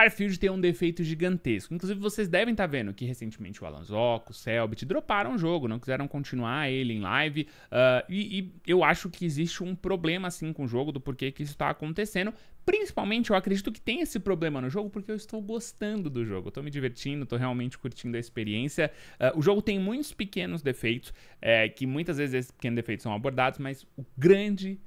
Starfield tem um defeito gigantesco. Inclusive, vocês devem estar tá vendo que recentemente o Alan Zoco, o Selbit droparam o jogo, não quiseram continuar ele em live. Uh, e, e, eu acho que existe um problema assim com o jogo do porquê que isso está acontecendo. Principalmente, eu acredito que tem esse problema no jogo porque eu estou gostando do jogo. estou me divertindo, estou realmente curtindo a experiência. Uh, o jogo tem muitos pequenos defeitos, é, que muitas vezes esses pequenos defeitos são abordados, mas o grande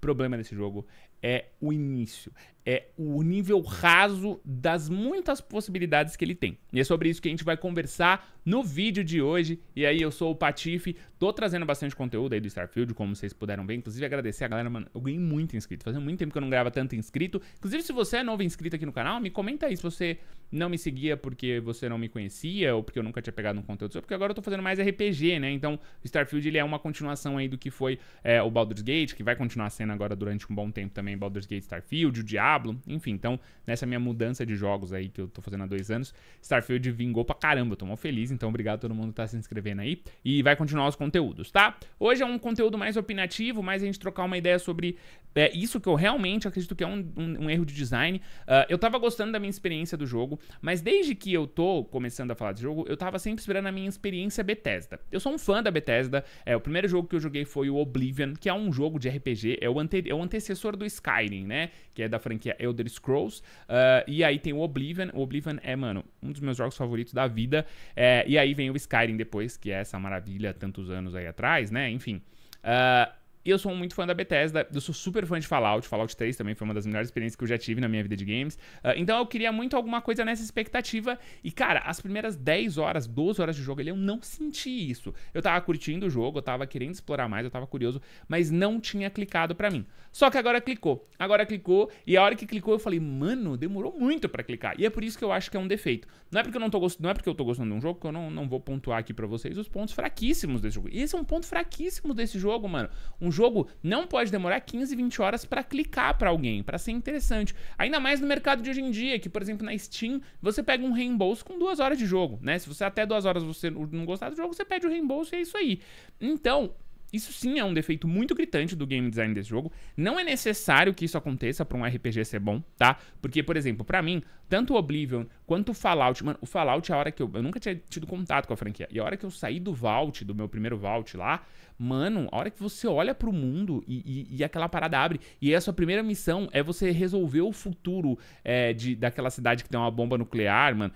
problema desse jogo é o início, é o nível raso das muitas possibilidades que ele tem. E é sobre isso que a gente vai conversar no vídeo de hoje. E aí, eu sou o Patife, tô trazendo bastante conteúdo aí do Starfield, como vocês puderam ver. Inclusive, agradecer a galera, mano, eu ganhei muito inscrito. Fazia muito tempo que eu não grava tanto inscrito. Inclusive, se você é novo inscrito aqui no canal, me comenta aí se você não me seguia porque você não me conhecia ou porque eu nunca tinha pegado um conteúdo seu, porque agora eu tô fazendo mais RPG, né? Então, Starfield ele é uma continuação aí do que foi é, o Baldur's Gate, que vai continuar sendo agora durante um bom tempo também Baldur's Gate Starfield, o Diablo, enfim. Então, nessa minha mudança de jogos aí que eu tô fazendo há dois anos, Starfield vingou pra caramba, eu tô mal feliz, então obrigado a todo mundo que tá se inscrevendo aí e vai continuar os conteúdos, tá? Hoje é um conteúdo mais opinativo, mais a gente trocar uma ideia sobre é, isso que eu realmente acredito que é um, um, um erro de design. Uh, eu tava gostando da minha experiência do jogo, mas desde que eu tô começando a falar de jogo, eu tava sempre esperando a minha experiência Bethesda. Eu sou um fã da Bethesda. É, o primeiro jogo que eu joguei foi o Oblivion, que é um jogo de RPG, é o, ante é o antecessor do Skyrim, né? Que é da franquia Elder Scrolls. Uh, e aí tem o Oblivion. O Oblivion é, mano, um dos meus jogos favoritos da vida. É, e aí vem o Skyrim depois, que é essa maravilha tantos anos aí atrás, né? Enfim. Uh, eu sou muito fã da Bethesda, eu sou super fã de Fallout, Fallout 3 também foi uma das melhores experiências que eu já tive na minha vida de games. Uh, então eu queria muito alguma coisa nessa expectativa. E, cara, as primeiras 10 horas, 12 horas de jogo ali, eu não senti isso. Eu tava curtindo o jogo, eu tava querendo explorar mais, eu tava curioso, mas não tinha clicado para mim. Só que agora clicou. Agora clicou, e a hora que clicou, eu falei, mano, demorou muito para clicar. E é por isso que eu acho que é um defeito. Não é porque eu não tô gostando, não é porque eu tô gostando de um jogo que eu não, não vou pontuar aqui para vocês os pontos fraquíssimos desse jogo. E esse é um ponto fraquíssimo desse jogo, mano. Um um jogo não pode demorar 15, 20 horas para clicar para alguém, para ser interessante. Ainda mais no mercado de hoje em dia, que, por exemplo, na Steam, você pega um reembolso com duas horas de jogo, né? Se você até duas horas você não gostar do jogo, você pede o reembolso e é isso aí. Então, isso sim é um defeito muito gritante do game design desse jogo. Não é necessário que isso aconteça para um RPG ser bom, tá? Porque, por exemplo, para mim, tanto o Oblivion quanto o Fallout, mano, o Fallout é a hora que eu, eu nunca tinha tido contato com a franquia. E a hora que eu saí do Vault, do meu primeiro Vault lá, mano, a hora que você olha pro mundo e, e, e aquela parada abre, e a sua primeira missão é você resolver o futuro é, de, daquela cidade que tem uma bomba nuclear, mano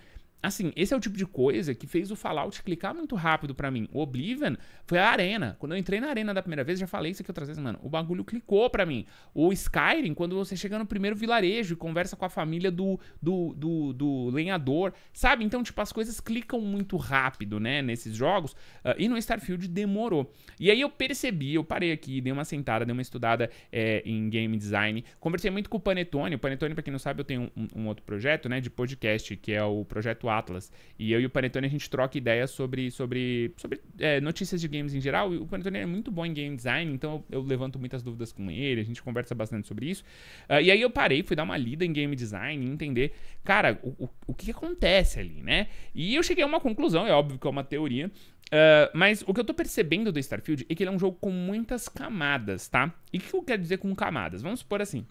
assim, esse é o tipo de coisa que fez o Fallout clicar muito rápido para mim. O Oblivion foi a arena. Quando eu entrei na arena da primeira vez, já falei isso aqui outras vezes, mano. O bagulho clicou para mim. O Skyrim, quando você chega no primeiro vilarejo e conversa com a família do, do, do, do lenhador, sabe? Então, tipo, as coisas clicam muito rápido, né, nesses jogos. Uh, e no Starfield demorou. E aí eu percebi, eu parei aqui, dei uma sentada, dei uma estudada é, em game design. Conversei muito com o Panetone. O Panetone, pra quem não sabe, eu tenho um, um outro projeto, né, de podcast, que é o Projeto A Atlas. E eu e o Panetone a gente troca ideias sobre, sobre, sobre é, notícias de games em geral. O Panetone é muito bom em game design, então eu, eu levanto muitas dúvidas com ele, a gente conversa bastante sobre isso. Uh, e aí eu parei, fui dar uma lida em game design, entender, cara, o, o, o que acontece ali, né? E eu cheguei a uma conclusão, é óbvio que é uma teoria, Uh, mas o que eu tô percebendo do Starfield é que ele é um jogo com muitas camadas, tá? E o que eu quero dizer com camadas? Vamos supor assim.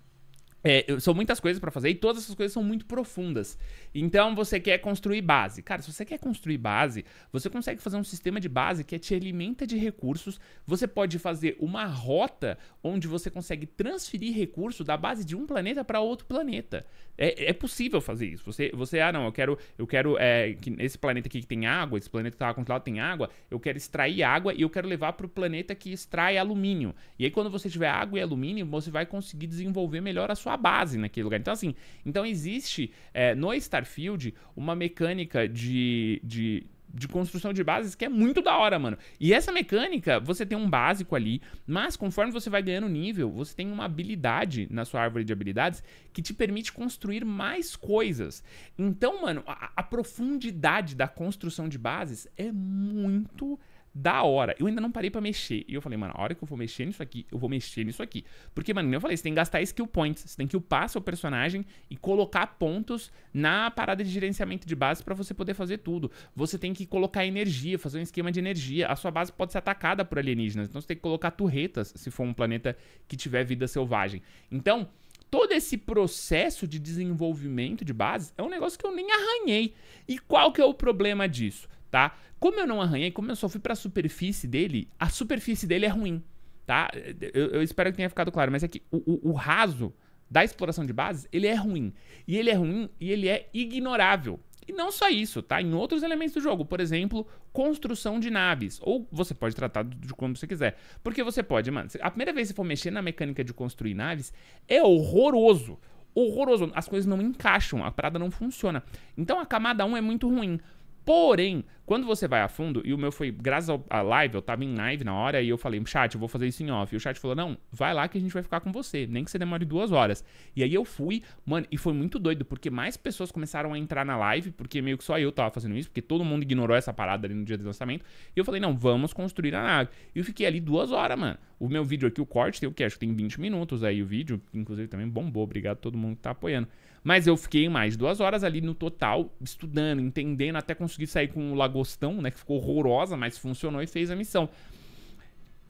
É, são muitas coisas para fazer e todas essas coisas são muito profundas. Então você quer construir base. Cara, se você quer construir base, você consegue fazer um sistema de base que te alimenta de recursos. Você pode fazer uma rota onde você consegue transferir recurso da base de um planeta para outro planeta. É, é, possível fazer isso. Você, você, ah, não, eu quero, eu quero é, que esse planeta aqui que tem água, esse planeta que tava controlado tem água, eu quero extrair água e eu quero levar para o planeta que extrai alumínio. E aí, quando você tiver água e alumínio, você vai conseguir desenvolver melhor a sua sua base naquele lugar. Então, assim, então existe é, no Starfield uma mecânica de, de de construção de bases que é muito da hora, mano. E essa mecânica, você tem um básico ali, mas conforme você vai ganhando nível, você tem uma habilidade na sua árvore de habilidades que te permite construir mais coisas. Então, mano, a, a profundidade da construção de bases é muito da hora. Eu ainda não parei para mexer. E eu falei, mano, a hora que eu vou mexer nisso aqui, eu vou mexer nisso aqui. Porque, mano, eu falei, você tem que gastar skill points, você tem que upar seu personagem e colocar pontos na parada de gerenciamento de base para você poder fazer tudo. Você tem que colocar energia, fazer um esquema de energia. A sua base pode ser atacada por alienígenas, então você tem que colocar turretas se for um planeta que tiver vida selvagem. Então, todo esse processo de desenvolvimento de base é um negócio que eu nem arranhei. E qual que é o problema disso? tá? Como eu não arranhei, como eu só fui para a superfície dele, a superfície dele é ruim, tá? Eu, eu espero que tenha ficado claro, mas é que o, o, o raso da exploração de bases, ele é ruim. E ele é ruim e ele é ignorável. E não só isso, tá? Em outros elementos do jogo, por exemplo, construção de naves. Ou você pode tratar de como você quiser. Porque você pode, mano, a primeira vez que você for mexer na mecânica de construir naves, é horroroso. Horroroso. As coisas não encaixam, a parada não funciona. Então a camada 1 é muito ruim. Porém, quando você vai a fundo, e o meu foi, graças à live, eu tava em live na hora e eu falei, chat, eu vou fazer isso em off. E o chat falou, não, vai lá que a gente vai ficar com você, nem que você demore duas horas. E aí eu fui, mano, e foi muito doido, porque mais pessoas começaram a entrar na live, porque meio que só eu tava fazendo isso, porque todo mundo ignorou essa parada ali no dia do lançamento. E eu falei, não, vamos construir a nave. E eu fiquei ali duas horas, mano. O meu vídeo aqui, o corte, tem o quê? Acho que tem 20 minutos aí o vídeo, inclusive também bombou, obrigado a todo mundo que tá apoiando. Mas eu fiquei mais duas horas ali no total, estudando, entendendo, até conseguir sair com o Lago Agostão, né? Que ficou horrorosa, mas funcionou e fez a missão.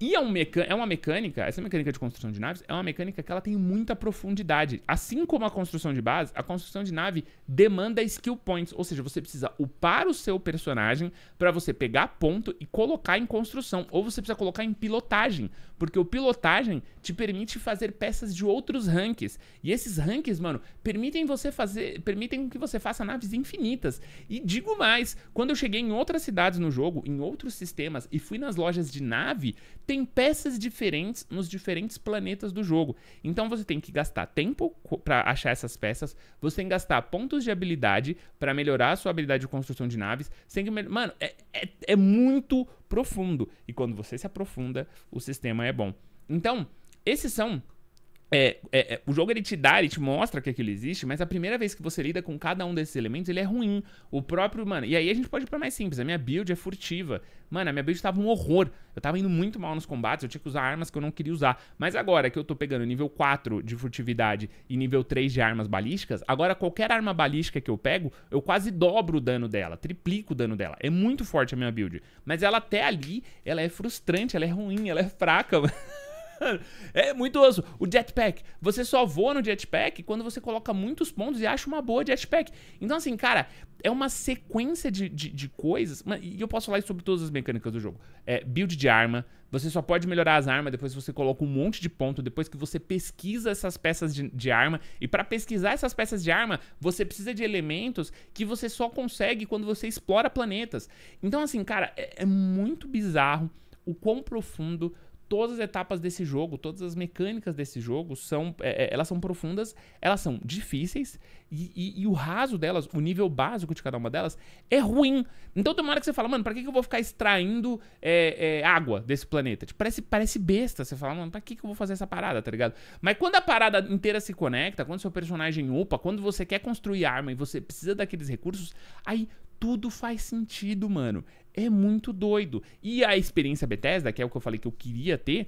E é, um é, uma mecânica, essa mecânica de construção de naves é uma mecânica que ela tem muita profundidade. Assim como a construção de base, a construção de nave demanda skill points, ou seja, você precisa upar o seu personagem para você pegar ponto e colocar em construção, ou você precisa colocar em pilotagem, porque o pilotagem te permite fazer peças de outros ranks. E esses ranks, mano, permitem você fazer, permitem que você faça naves infinitas. E digo mais, quando eu cheguei em outras cidades no jogo, em outros sistemas e fui nas lojas de nave, tem tem peças diferentes nos diferentes planetas do jogo. Então você tem que gastar tempo para achar essas peças, você tem que gastar pontos de habilidade para melhorar a sua habilidade de construção de naves. Sem que Mano, é, é, é muito profundo. E quando você se aprofunda, o sistema é bom. Então, esses são é, é, é, o jogo ele te dá, ele te mostra que aquilo existe, mas a primeira vez que você lida com cada um desses elementos, ele é ruim. O próprio, mano. E aí a gente pode ir pra mais simples. A minha build é furtiva. Mano, a minha build tava um horror. Eu tava indo muito mal nos combates, eu tinha que usar armas que eu não queria usar. Mas agora que eu tô pegando nível 4 de furtividade e nível 3 de armas balísticas, agora qualquer arma balística que eu pego, eu quase dobro o dano dela, triplico o dano dela. É muito forte a minha build. Mas ela até ali, ela é frustrante, ela é ruim, ela é fraca, mano é muito osso. O jetpack. Você só voa no jetpack quando você coloca muitos pontos e acha uma boa jetpack. Então, assim, cara, é uma sequência de, de, de coisas. E eu posso falar sobre todas as mecânicas do jogo. É, build de arma. Você só pode melhorar as armas depois que você coloca um monte de ponto, depois que você pesquisa essas peças de, de arma. E para pesquisar essas peças de arma, você precisa de elementos que você só consegue quando você explora planetas. Então, assim, cara, é, é muito bizarro o quão profundo todas as etapas desse jogo, todas as mecânicas desse jogo são, é, é, elas são profundas, elas são difíceis e, e, e, o raso delas, o nível básico de cada uma delas é ruim. Então tem uma hora que você fala, mano, para que, que eu vou ficar extraindo é, é, água desse planeta? Tipo, parece, parece besta. Você fala, mano, pra que, que eu vou fazer essa parada, tá ligado? Mas quando a parada inteira se conecta, quando seu personagem upa, quando você quer construir arma e você precisa daqueles recursos, aí tudo faz sentido, mano é muito doido. E a experiência Bethesda, que é o que eu falei que eu queria ter,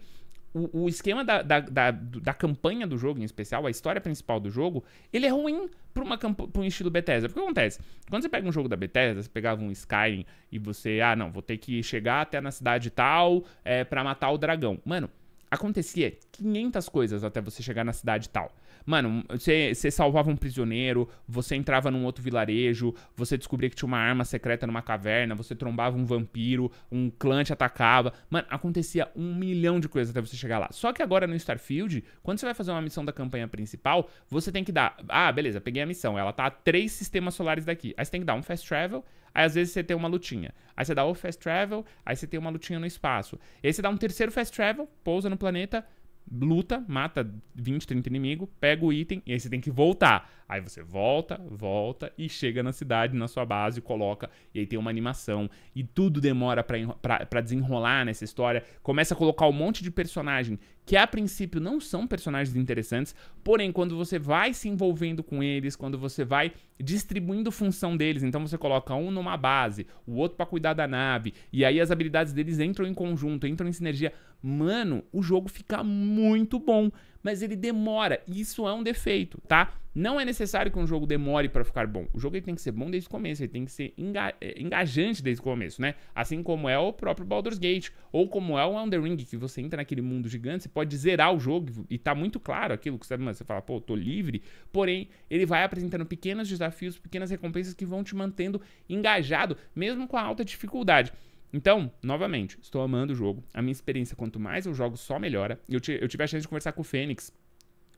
o, o esquema da, da, da, da, campanha do jogo, em especial, a história principal do jogo, ele é ruim pra, uma, pra um estilo Bethesda. Porque acontece? Quando você pega um jogo da Bethesda, você pegava um Skyrim e você, ah, não, vou ter que chegar até na cidade tal é, pra matar o dragão. Mano, acontecia 500 coisas até você chegar na cidade tal. Mano, você, salvava um prisioneiro, você entrava num outro vilarejo, você descobria que tinha uma arma secreta numa caverna, você trombava um vampiro, um clã te atacava. Mano, acontecia um milhão de coisas até você chegar lá. Só que agora no Starfield, quando você vai fazer uma missão da campanha principal, você tem que dar. Ah, beleza, peguei a missão, ela tá a três sistemas solares daqui. Aí você tem que dar um fast travel, Aí às vezes você tem uma lutinha. Aí você dá o fast travel, aí você tem uma lutinha no espaço. aí você dá um terceiro fast travel, pousa no planeta, luta, mata 20, 30 inimigos, pega o item e aí você tem que voltar. Aí você volta, volta e chega na cidade, na sua base, coloca e aí tem uma animação e tudo demora para desenrolar nessa história. Começa a colocar um monte de personagem que a princípio não são personagens interessantes, porém quando você vai se envolvendo com eles, quando você vai distribuindo função deles, então você coloca um numa base, o outro para cuidar da nave, e aí as habilidades deles entram em conjunto, entram em sinergia. Mano, o jogo fica muito bom mas ele demora. isso é um defeito, tá? Não é necessário que um jogo demore para ficar bom. O jogo tem que ser bom desde o começo, ele tem que ser enga é, engajante desde o começo, né? Assim como é o próprio Baldur's Gate, ou como é o Elden Ring, que você entra naquele mundo gigante, você pode zerar o jogo e tá muito claro aquilo que você, tá você fala, pô, tô livre, porém, ele vai apresentando pequenos desafios, pequenas recompensas que vão te mantendo engajado, mesmo com a alta dificuldade. Então, novamente, estou amando o jogo. A minha experiência, quanto mais eu jogo, só melhora. Eu, eu tive a chance de conversar com o Fênix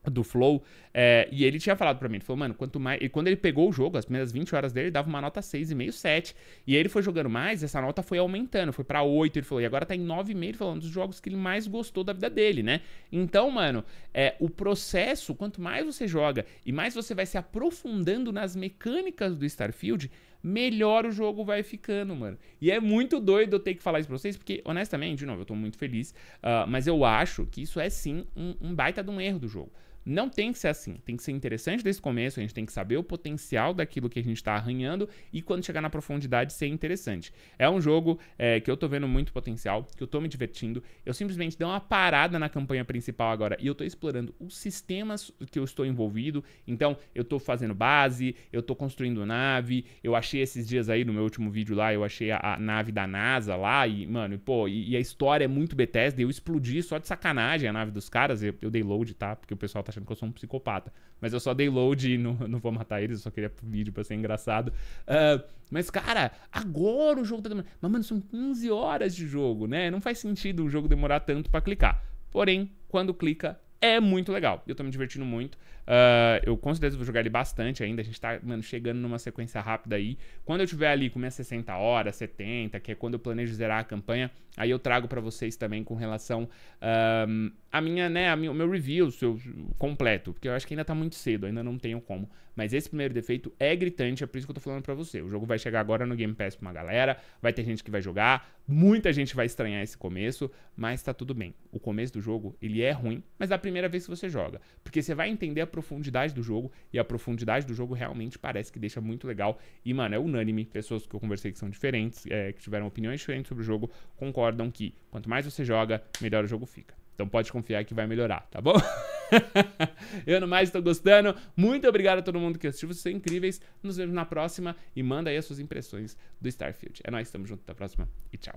do Flow, é, e ele tinha falado para mim, ele falou, mano, quanto mais... E quando ele pegou o jogo, as primeiras 20 horas dele, ele dava uma nota 6,5, 7, e aí ele foi jogando mais, essa nota foi aumentando, foi para 8, ele falou, e agora tá em 9,5, ele falou, um dos jogos que ele mais gostou da vida dele, né? Então, mano, é, o processo, quanto mais você joga, e mais você vai se aprofundando nas mecânicas do Starfield, melhor o jogo vai ficando, mano. E é muito doido eu ter que falar isso pra vocês, porque, honestamente, de novo, eu tô muito feliz, uh, mas eu acho que isso é sim um, um baita de um erro do jogo. Não tem que ser assim. Tem que ser interessante desde o começo, a gente tem que saber o potencial daquilo que a gente está arranhando e quando chegar na profundidade ser interessante. É um jogo é, que eu tô vendo muito potencial, que eu tô me divertindo. Eu simplesmente dei uma parada na campanha principal agora e eu tô explorando os sistemas que eu estou envolvido. Então, eu tô fazendo base, eu tô construindo nave. Eu achei esses dias aí no meu último vídeo lá, eu achei a, a nave da NASA lá e, mano, e, pô, e, e, a história é muito Bethesda. Eu explodi só de sacanagem a nave dos caras. Eu, eu dei load, tá? Porque o pessoal tá achando que eu sou um psicopata. Mas eu só dei load e não, não vou matar eles, eu só queria vídeo pra ser engraçado. Uh, mas, cara, agora o jogo tá demorando. Mas, mano, são 15 horas de jogo, né? Não faz sentido o jogo demorar tanto para clicar. Porém, quando clica, é muito legal. Eu tô me divertindo muito. Uh, eu com certeza vou jogar ele bastante ainda. A gente tá, mano, chegando numa sequência rápida aí. Quando eu tiver ali com minhas 60 horas, 70, que é quando eu planejo zerar a campanha, aí eu trago para vocês também com relação ah, a minha, né, a minha, o meu review seu, completo. Porque eu acho que ainda tá muito cedo, ainda não tenho como. Mas esse primeiro defeito é gritante, é por isso que eu tô falando para você. O jogo vai chegar agora no Game Pass pra uma galera, vai ter gente que vai jogar, Muita gente vai estranhar esse começo, mas tá tudo bem. O começo do jogo, ele é ruim, mas é a primeira vez que você joga, porque você vai entender a profundidade do jogo e a profundidade do jogo realmente parece que deixa muito legal. E mano, é unânime, pessoas que eu conversei que são diferentes, é, que tiveram opiniões diferentes sobre o jogo, concordam que quanto mais você joga, melhor o jogo fica. Então pode confiar que vai melhorar, tá bom? eu no mais estou gostando. Muito obrigado a todo mundo que assistiu. Vocês são incríveis. Nos vemos na próxima e manda aí as suas impressões do Starfield. É nóis, tamo junto. Até a próxima e tchau.